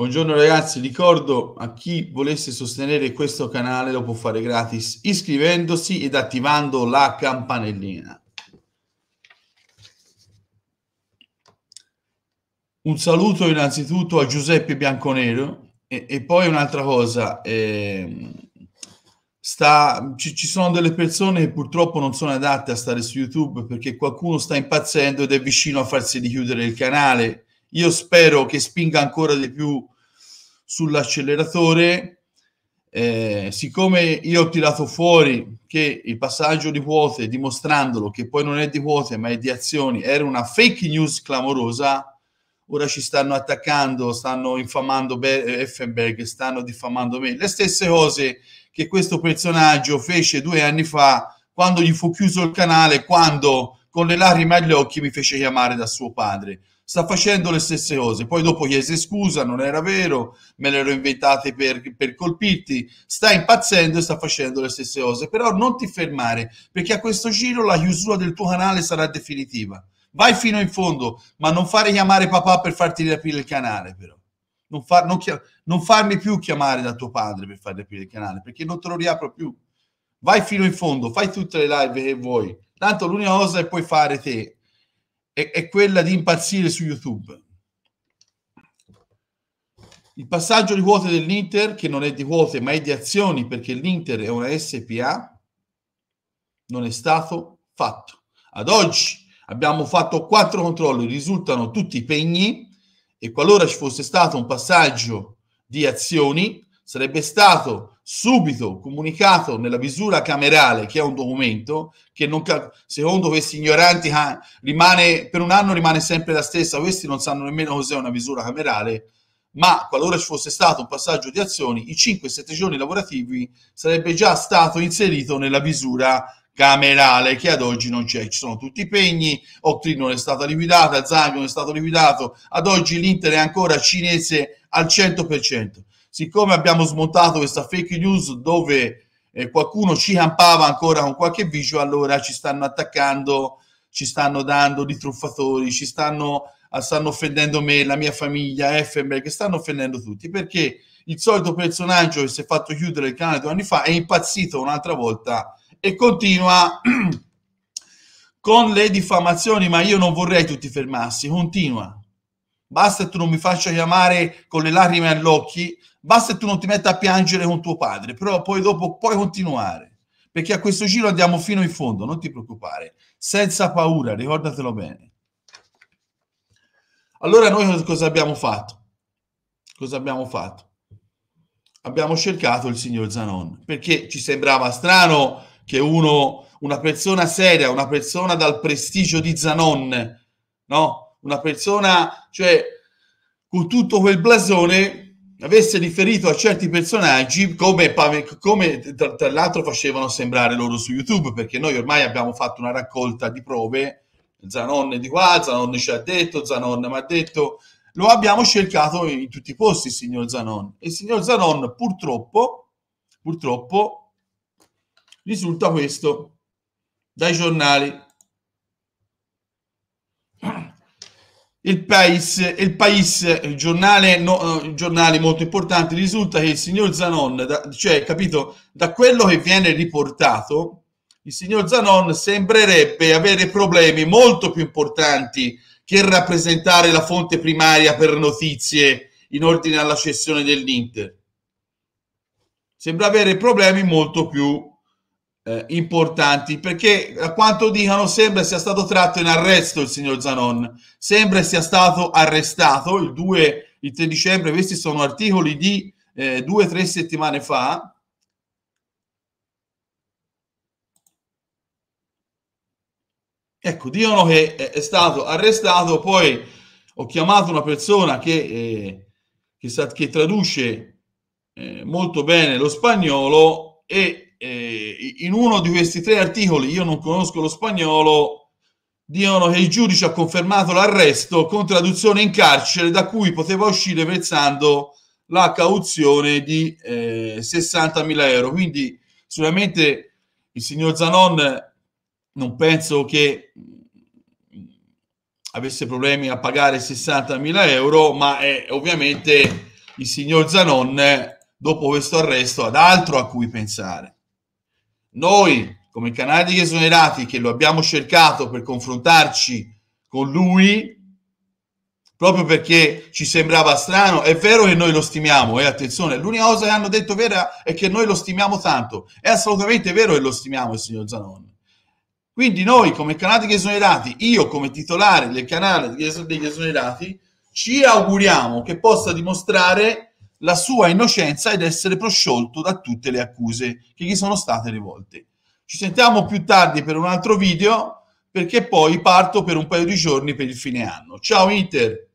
Buongiorno ragazzi, ricordo a chi volesse sostenere questo canale lo può fare gratis iscrivendosi ed attivando la campanellina. Un saluto innanzitutto a Giuseppe Bianconero e, e poi un'altra cosa, eh, sta, ci, ci sono delle persone che purtroppo non sono adatte a stare su YouTube perché qualcuno sta impazzendo ed è vicino a farsi richiudere il canale. Io spero che spinga ancora di più sull'acceleratore, eh, siccome io ho tirato fuori che il passaggio di vuote, dimostrandolo che poi non è di vuote ma è di azioni, era una fake news clamorosa, ora ci stanno attaccando, stanno infamando Be- Effenberg, stanno diffamando me. Le stesse cose che questo personaggio fece due anni fa quando gli fu chiuso il canale, quando con le lacrime agli occhi mi fece chiamare da suo padre. Sta facendo le stesse cose. Poi dopo chiese scusa, non era vero, me l'ero inventata per, per colpirti. Sta impazzendo e sta facendo le stesse cose. Però non ti fermare, perché a questo giro la chiusura del tuo canale sarà definitiva. Vai fino in fondo, ma non fare chiamare papà per farti riaprire il canale, però. Non, far, non, non farmi più chiamare da tuo padre per farti riaprire il canale, perché non te lo riapro più. Vai fino in fondo, fai tutte le live che vuoi Tanto l'unica cosa che puoi fare te è, è quella di impazzire su YouTube. Il passaggio di quote dell'Inter, che non è di quote ma è di azioni, perché l'Inter è una SPA, non è stato fatto. Ad oggi abbiamo fatto quattro controlli, risultano tutti pegni e qualora ci fosse stato un passaggio di azioni, sarebbe stato subito comunicato nella misura camerale, che è un documento che non, secondo questi ignoranti ah, rimane, per un anno rimane sempre la stessa, questi non sanno nemmeno cos'è una misura camerale, ma qualora ci fosse stato un passaggio di azioni, i 5-7 giorni lavorativi sarebbe già stato inserito nella misura camerale che ad oggi non c'è, ci sono tutti i pegni, Octree non è stata liquidata, Zang non è stato liquidato, ad oggi l'Inter è ancora cinese al 100% siccome abbiamo smontato questa fake news dove eh, qualcuno ci campava ancora con qualche visual, allora ci stanno attaccando, ci stanno dando di truffatori, ci stanno, ah, stanno offendendo me, la mia famiglia, che stanno offendendo tutti perché il solito personaggio che si è fatto chiudere il canale due anni fa è impazzito un'altra volta e continua con le diffamazioni, ma io non vorrei tutti fermarsi, continua basta che tu non mi faccia chiamare con le lacrime agli occhi, basta che tu non ti metta a piangere con tuo padre, però poi dopo puoi continuare, perché a questo giro andiamo fino in fondo, non ti preoccupare, senza paura, ricordatelo bene. Allora noi cosa abbiamo fatto? Cosa abbiamo fatto? Abbiamo cercato il signor Zanon, perché ci sembrava strano che uno, una persona seria, una persona dal prestigio di Zanon, no? una persona, cioè con tutto quel blasone, avesse riferito a certi personaggi come, come tra, tra, l'altro facevano sembrare loro su YouTube, perché noi ormai abbiamo fatto una raccolta di prove, Zanon di qua, Zanon ci ha detto, Zanon mi ha detto, lo abbiamo cercato in tutti i posti, il signor Zanon. E il signor Zanon purtroppo, purtroppo risulta questo dai giornali. Il Pais, il, paese il giornale, no, eh, il giornale molto importante, risulta che il signor Zanon, da, cioè, capito, da quello che viene riportato, il signor Zanon sembrerebbe avere problemi molto più importanti che rappresentare la fonte primaria per notizie in ordine alla cessione dell'Inter. Sembra avere problemi molto più eh, importanti perché a quanto dicono sembra sia stato tratto in arresto il signor Zanon, sembra sia stato arrestato il 2, il 3 dicembre, questi sono articoli di eh, due o tre settimane fa. Ecco, dicono che è stato arrestato, poi ho chiamato una persona che, eh, che, sa, che traduce eh, molto bene lo spagnolo e eh, in uno di questi tre articoli, io non conosco lo spagnolo, dicono che il giudice ha confermato l'arresto con traduzione in carcere da cui poteva uscire versando la cauzione di eh, 60.000 euro. Quindi sicuramente il signor Zanon non penso che mm, avesse problemi a pagare 60.000 euro, ma è ovviamente il signor Zanon dopo questo arresto ad altro a cui pensare. Noi, come canale degli esonerati, che lo abbiamo cercato per confrontarci con lui, proprio perché ci sembrava strano, è vero che noi lo stimiamo, e eh, attenzione, l'unica cosa che hanno detto vera è che noi lo stimiamo tanto, è assolutamente vero che lo stimiamo il signor Zanon. Quindi noi come canale degli esonerati, io come titolare del canale degli esonerati, ci auguriamo che possa dimostrare la sua innocenza ed essere prosciolto da tutte le accuse che gli sono state rivolte. Ci sentiamo più tardi per un altro video perché poi parto per un paio di giorni per il fine anno. Ciao Inter!